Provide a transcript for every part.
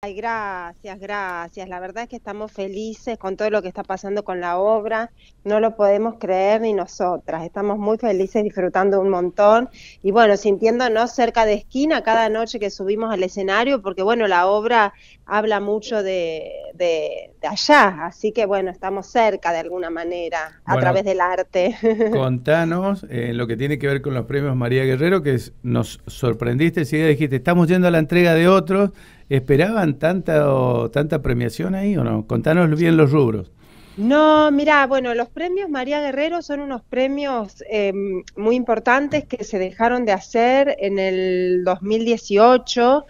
Ay, gracias, gracias. La verdad es que estamos felices con todo lo que está pasando con la obra. No lo podemos creer ni nosotras. Estamos muy felices disfrutando un montón y bueno, sintiéndonos cerca de esquina cada noche que subimos al escenario porque bueno, la obra habla mucho de, de, allá. Así que bueno, estamos cerca de alguna manera a través del arte. Contanos en eh, lo que tiene que ver con los premios María Guerrero que nos sorprendiste. Si dijiste, estamos yendo a la entrega de otros ¿Esperaban tanta, tanta premiación ahí o no? Contanos bien los rubros. No, mira, bueno, los premios María Guerrero son unos premios eh, muy importantes que se dejaron de hacer en el 2018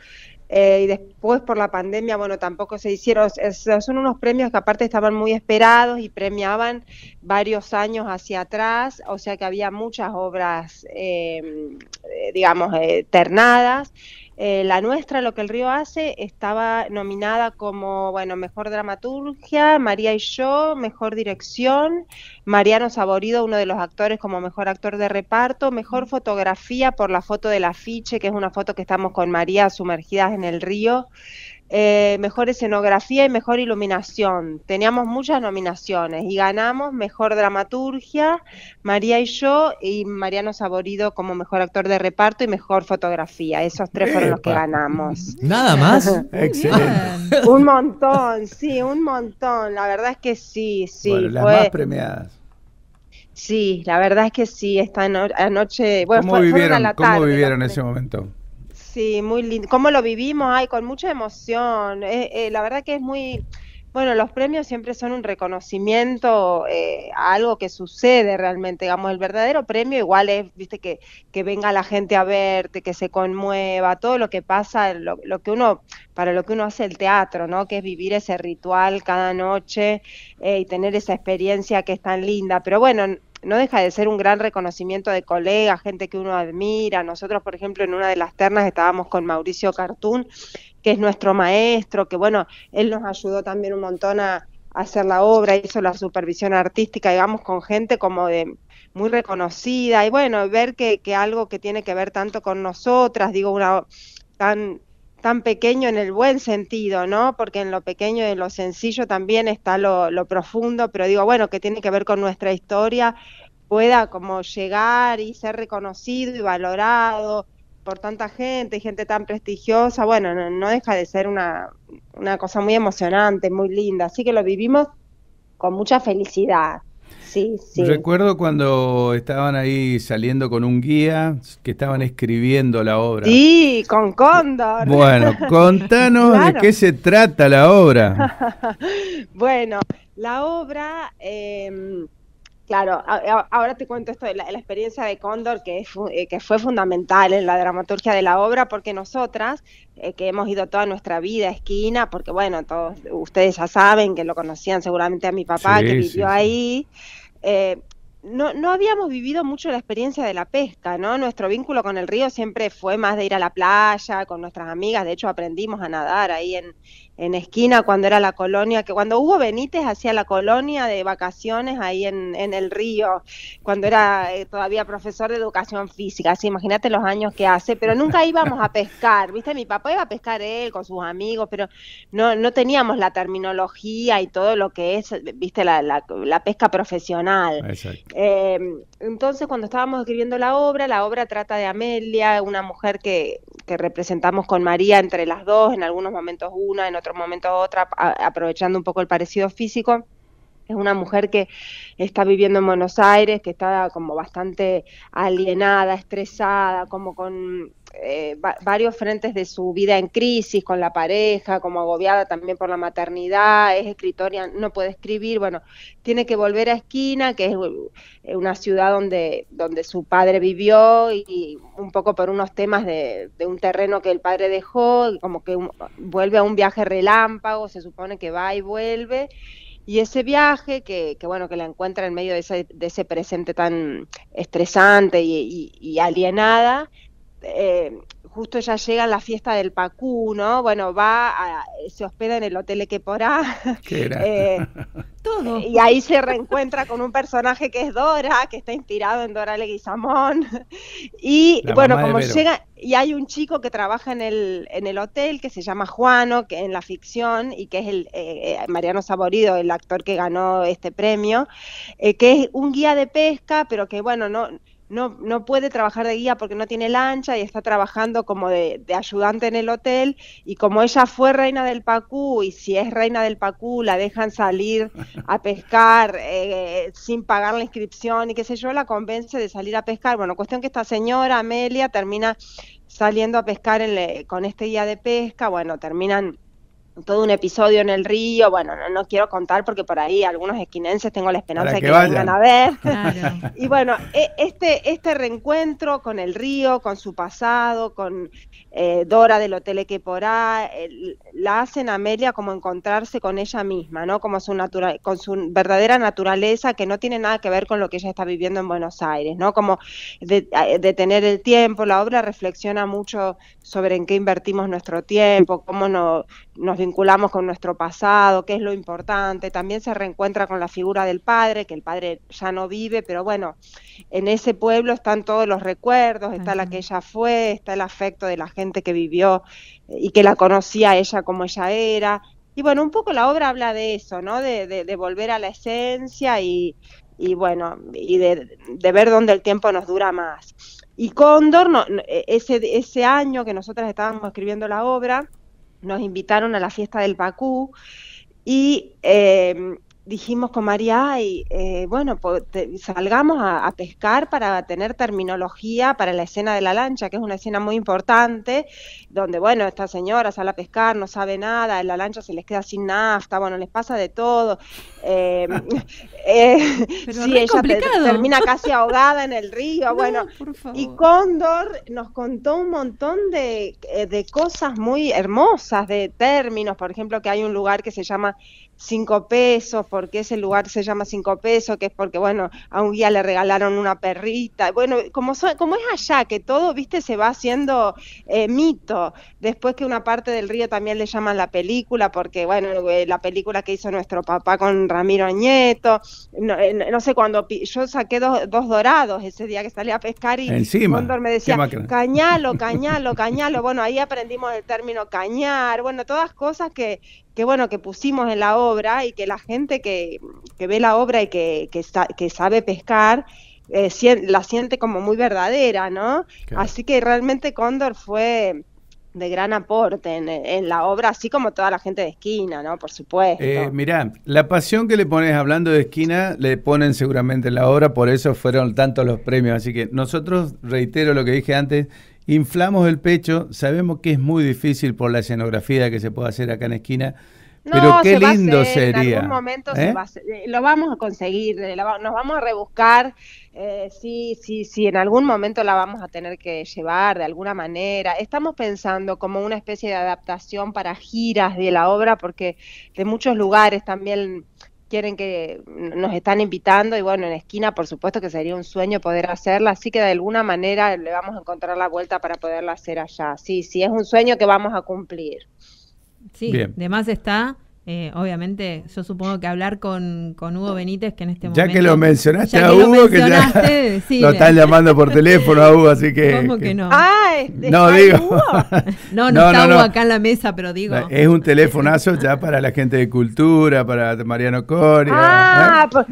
eh, y después por la pandemia, bueno, tampoco se hicieron. son unos premios que aparte estaban muy esperados y premiaban varios años hacia atrás, o sea que había muchas obras, eh, digamos, ternadas. Eh, la nuestra, lo que el río hace, estaba nominada como, bueno, mejor dramaturgia, María y yo, mejor dirección, Mariano Saborido, uno de los actores, como mejor actor de reparto, mejor mm. fotografía por la foto del afiche, que es una foto que estamos con María sumergidas en el río eh, mejor escenografía y mejor iluminación. Teníamos muchas nominaciones y ganamos mejor dramaturgia, María y yo, y Mariano Saborido como mejor actor de reparto y mejor fotografía. Esos tres fueron los que ganamos. Nada más. Excelente. Un montón, sí, un montón. La verdad es que sí, sí. las más premiadas. Sí, la verdad es que sí, esta noche anoche, bueno, ¿Cómo fue, vivieron, ¿cómo vivieron ese momento? Sí, muy lindo. ¿Cómo lo vivimos? Ay, con mucha emoción. Eh, eh, la verdad que es muy... Bueno, los premios siempre son un reconocimiento eh, a algo que sucede realmente. Digamos, el verdadero premio igual es, viste, que, que venga la gente a verte, que se conmueva, todo lo que pasa, lo, lo, que uno, para lo que uno hace el teatro, ¿no? Que es vivir ese ritual cada noche y tener esa experiencia que es tan linda. Pero bueno, no deja de ser un gran reconocimiento de colegas, gente que uno admira. Nosotros, por ejemplo, en una de las ternas estábamos con Mauricio Cartún, que es nuestro maestro, que bueno, él nos ayudó también un montón a hacer la obra, hizo la supervisión artística, digamos, con gente como de muy reconocida y bueno, ver que, que algo que tiene que ver tanto con nosotras, digo, una tan tan pequeño en el buen sentido, ¿no? Porque en lo pequeño y en lo sencillo también está lo, profundo, pero digo, bueno, que tiene que ver con nuestra historia, pueda como llegar y ser reconocido y valorado por tanta gente gente tan prestigiosa, bueno, no, deja de ser una cosa muy emocionante, muy linda, así que lo vivimos con mucha felicidad. Sí, Recuerdo cuando estaban ahí saliendo con un guía que estaban escribiendo la obra. Sí, con Cóndor. Bueno, contanos de qué se trata la obra. bueno, la obra em, Claro, ahora te cuento esto de la, experiencia de Cóndor, eh, que, fue fundamental en la dramaturgia de la obra, porque nosotras, eh, que hemos ido toda nuestra vida a esquina, porque bueno, todos ustedes ya saben que lo conocían seguramente a mi papá, que vivió ahí, eh, no, no habíamos vivido mucho la experiencia de la pesca, ¿no? Nuestro vínculo con el río siempre fue más de ir a la playa con nuestras amigas, de hecho aprendimos a nadar ahí en, esquina cuando era la colonia, que cuando hubo Benítez hacía la colonia de vacaciones ahí en, en el río, cuando era eh, todavía profesor de educación física, así imagínate los años que hace, pero nunca íbamos a pescar, viste, mi papá iba a pescar él con sus amigos, pero no, no teníamos la terminología y todo lo que es, viste, la, la, la pesca profesional. Exacto. Em, entonces, cuando estábamos escribiendo la obra, la obra trata de Amelia, una mujer que, que representamos con María entre las dos, en algunos momentos una, en otros momentos otra, aprovechando un poco el parecido físico. Es una mujer que está viviendo en Buenos Aires, que está como bastante alienada, estresada, como con eh, varios frentes de su vida en crisis, con la pareja, como agobiada también por la maternidad, es escritora, no puede escribir, bueno, tiene que volver a Esquina, que es eh, una ciudad donde, donde su padre vivió y, un poco por unos temas de, un terreno que el padre dejó, como que vuelve a un viaje relámpago, se supone que va y vuelve. Y ese viaje, que, bueno, que la encuentra en medio de ese, presente tan estresante y alienada, eh, justo ya llega la fiesta del Pacú, ¿no? Bueno, va, a, se hospeda en el Hotel Equeporá. ¿Qué era? Eh, Todo. Y ahí se reencuentra con un personaje que es Dora, que está inspirado en Dora Leguizamón. Y bueno, como llega, y hay un chico que trabaja en el, en el hotel que se llama Juano, que en la ficción, y que es el eh, Mariano Saborido, el actor que ganó este premio, que es un guía de pesca, pero que bueno, no no, no puede trabajar de guía porque no tiene lancha y está trabajando como de, ayudante en el hotel y como ella fue reina del Pacú y si es reina del Pacú la dejan salir a pescar eh, sin pagar la inscripción y qué sé yo, la convence de salir a pescar. Bueno, cuestión que esta señora Amelia termina saliendo a pescar con este guía de pesca, bueno, terminan todo un episodio en el río, bueno, no, quiero contar porque por ahí algunos esquinenses tengo la esperanza de que, que vengan a ver. y bueno, e, este, este reencuentro con el río, con su pasado, con eh, Dora del Hotel Equeporá, la hacen a Amelia como encontrarse con ella misma, ¿no? Como su natural, con su verdadera naturaleza que no tiene nada que ver con lo que ella está viviendo en Buenos Aires, ¿no? Como de, tener el tiempo, la obra reflexiona mucho sobre en qué invertimos nuestro tiempo, cómo no, nos vinculamos con nuestro pasado, que es lo importante, también se reencuentra con la figura del padre, que el padre ya no vive, pero bueno, en ese pueblo están todos los recuerdos, está la que ella fue, está el afecto de la gente que vivió eh, y que la conocía ella como ella era. Y bueno, un poco la obra habla de eso, ¿no? De, volver a la esencia y, bueno, y de, ver dónde el tiempo nos dura más. Y Cóndor, e, ese, ese año que nosotras estábamos escribiendo la obra, nos invitaron a la fiesta del Bakú y eh, dijimos con María, y, eh, bueno, salgamos a, pescar para tener terminología para la escena de la lancha, que es una escena muy importante, donde, bueno, esta señora sale a pescar, no sabe nada, en la lancha se les queda sin nafta, bueno, les pasa de todo. Em, eh, sí, ella termina casi ahogada en el río, bueno. Y Cóndor nos contó un montón de, eh, de cosas muy hermosas, de términos, por ejemplo, que hay un lugar que se llama cinco pesos, porque ese lugar se llama cinco pesos, que es porque, bueno, a un guía le regalaron una perrita. Bueno, como, como es allá, que todo, viste, se va haciendo eh, mito. Después que una parte del río también le llaman la película, porque, bueno, eh, la película que hizo nuestro papá con Ramiro Nieto, no, eh, sé, cuando yo saqué dos, dorados ese día que salí a pescar y me decía, cañalo, cañalo, cañalo. bueno, ahí aprendimos el término cañar, bueno, todas cosas que, que bueno que pusimos en la obra y que la gente que, ve la obra y que, sabe pescar eh, la siente como muy verdadera, ¿no? Así que realmente Cóndor fue de gran aporte en, la obra, así como toda la gente de esquina, ¿no? Por supuesto. Eh, mirá, la pasión que le pones hablando de esquina, le ponen seguramente en la obra, por eso fueron tantos los premios. Así que nosotros, reitero lo que dije antes, inflamos el pecho, sabemos que es muy difícil por la escenografía que se puede hacer acá en la esquina, pero qué lindo sería. En algún momento se va a ¿eh? eh, lo vamos a conseguir, eh, nos vamos a rebuscar. si sí, en algún momento la vamos a tener que llevar de alguna manera. Estamos pensando como una especie de adaptación para giras de la obra, porque de muchos lugares también quieren que nos están invitando y bueno, en esquina por supuesto que sería un sueño poder hacerla, así que de alguna manera le vamos a encontrar la vuelta para poderla hacer allá. Sí, sí, es un sueño que vamos a cumplir. Sí, de más está... Eh, obviamente, yo supongo que hablar con, Hugo Benítez, que en este momento. Ya que lo mencionaste a Hugo, que, ya, lo están llamando por teléfono a Hugo, así que. ¿Cómo que, no? Ah, no, digo. no, no, no, acá en la mesa, pero digo. Eh, es un telefonazo ya para la gente de cultura, para Mariano Coria. Ah, ¿Eh? pues,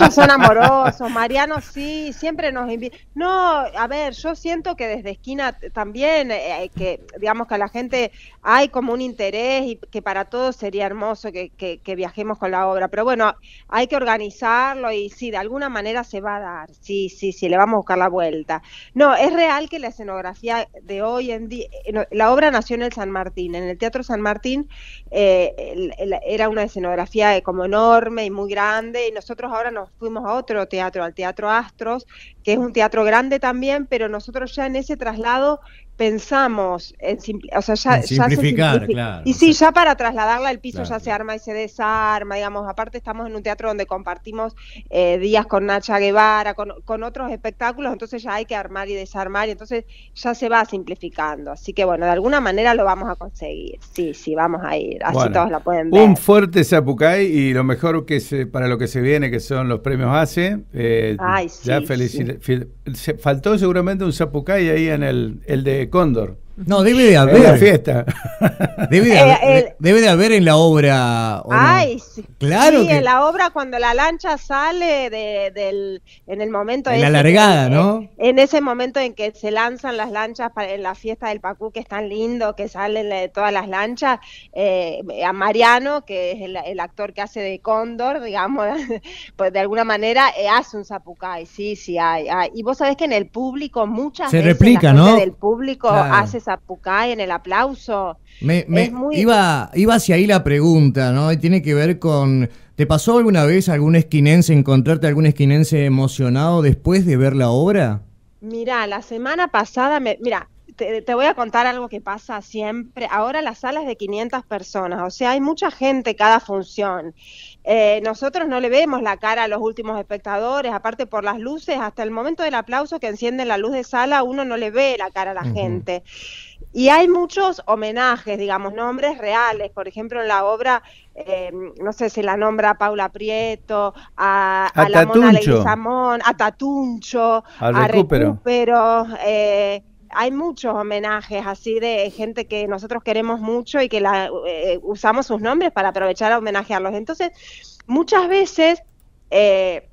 ellos son amorosos. Mariano sí, siempre nos invita. No, a ver, yo siento que desde esquina también, eh, que digamos que a la gente hay como un interés y que para todos sería hermoso que viajemos con la obra. Pero bueno, hay que organizarlo y sí, de alguna manera se va a dar. Sí, sí, sí, le vamos a buscar la vuelta. No, es real que la escenografía de hoy en día, eh, la obra nació en el San Martín, en el Teatro San Martín eh, era una escenografía eh, como enorme y muy grande y nosotros ahora nos fuimos a otro teatro, al Teatro Astros, que es un teatro grande también, pero nosotros ya en ese traslado pensamos en, o sea, ya, simplificar, Y sí, ya para trasladarla el piso ya se arma y se desarma, digamos, aparte estamos en un teatro donde compartimos eh, días con Nacha Guevara, con, otros espectáculos, entonces ya hay que armar y desarmar, y entonces ya se va simplificando. Así que bueno, de alguna manera lo vamos a conseguir. Sí, sí, vamos a ir, así todos la pueden ver. Un fuerte Zapucay y lo mejor que se, para lo que se viene, que son los premios ACE. Eh, ya Faltó seguramente un Zapucay ahí en el, el de Cóndor. No, debe de haber. fiesta. Eh, debe de, haber, en la obra. ay, sí, claro. Sí, en la obra cuando la lancha sale del, en el momento. En la largada, ¿no? En ese momento en que se lanzan las lanchas para, en la fiesta del Pacú, que es tan lindo, que salen de todas las lanchas. Eh, a Mariano, que es el, actor que hace de Cóndor, digamos, pues de alguna manera eh, hace un zapucay. Sí, sí, hay, Y vos sabés que en el público, muchas se veces. replica, ¿no? público hace Zapucay, en el aplauso. iba, iba hacia ahí la pregunta, ¿no? Y tiene que ver con. ¿Te pasó alguna vez algún esquinense, encontrarte algún esquinense emocionado después de ver la obra? Mira, la semana pasada, me, mira, te, voy a contar algo que pasa siempre. Ahora la sala es de 500 personas, o sea, hay mucha gente cada función. Eh, nosotros no le vemos la cara a los últimos espectadores, aparte por las luces, hasta el momento del aplauso que enciende la luz de sala, uno no le ve la cara a la gente. Y hay muchos homenajes, digamos, nombres reales. Por ejemplo, en la obra, eh, no sé, si la nombra Paula Prieto, a, a, la Mona a Tatuncho, a Recupero. Eh, hay muchos homenajes así de gente que nosotros queremos mucho y que la, eh, usamos sus nombres para aprovechar a homenajearlos. Entonces, muchas veces, eh,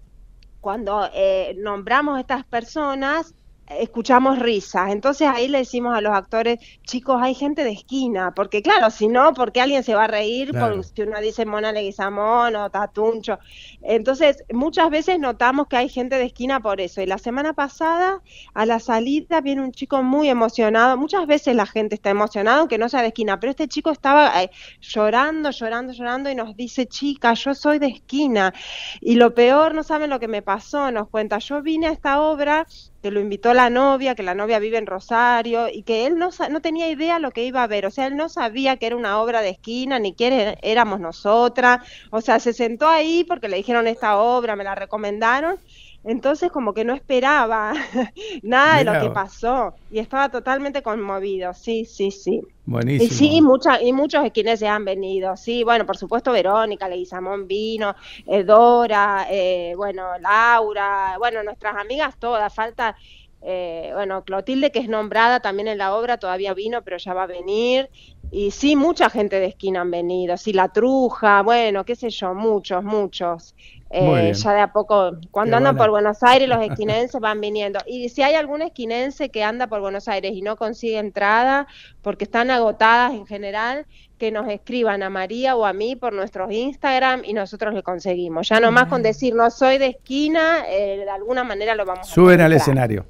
cuando eh, nombramos a estas personas, escuchamos risas. Entonces ahí le decimos a los actores, chicos, hay gente de esquina, porque claro, si no, porque alguien se va a reír si uno dice Mona Leguizamón o Tatuncho. Entonces, muchas veces notamos que hay gente de esquina por eso. Y la semana pasada, a la salida, viene un chico muy emocionado. Muchas veces la gente está emocionada, aunque no sea de esquina, pero este chico estaba eh, llorando, llorando, llorando y nos dice, chica, yo soy de esquina. Y lo peor, no saben lo que me pasó, nos cuenta, yo vine a esta obra que lo invitó la novia, que la novia vive en Rosario y que él no, no tenía idea lo que iba a ver, o sea, él no sabía que era una obra de esquina, ni quién e, éramos nosotras, o sea, se sentó ahí porque le dijeron esta obra, me la recomendaron entonces como que no esperaba nada de lo que pasó y estaba totalmente conmovido, sí, sí, sí. Buenísimo. Y sí, mucha, y muchos de quienes se han venido, sí, bueno, por supuesto Verónica, Leguizamón vino, eh, Dora, eh, bueno, Laura, bueno, nuestras amigas todas, falta... Eh, bueno, Clotilde, que es nombrada también en la obra, todavía vino, pero ya va a venir. Y sí, mucha gente de esquina han venido, sí, la truja, bueno, qué sé yo, muchos, muchos. Eh, ya de a poco, cuando andan por Buenos Aires, los esquinenses van viniendo. Y si hay algún esquinense que anda por Buenos Aires y no consigue entrada, porque están agotadas en general, que nos escriban a María o a mí por nuestros Instagram y nosotros le conseguimos. Ya nomás con decir no soy de esquina, eh, de alguna manera lo vamos a a Suben al escenario.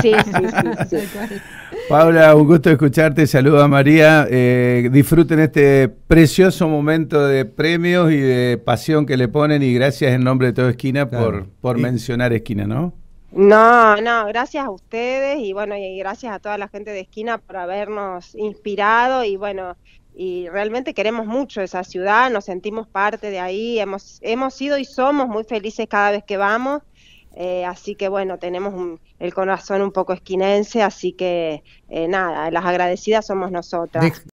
Sí, sí, sí, Paula, un gusto escucharte. saluda a María. Eh, disfruten este precioso momento de premios y de pasión que le ponen. Y gracias en nombre de toda Esquina por, por mencionar Esquina, ¿no? No, no, gracias a ustedes y bueno, y gracias a toda la gente de Esquina por habernos inspirado y bueno, y realmente queremos mucho esa ciudad, nos sentimos parte de ahí, hemos, hemos sido y somos muy felices cada vez que vamos eh, así que bueno, tenemos el corazón un poco esquinense, así que eh, nada, las agradecidas somos nosotras.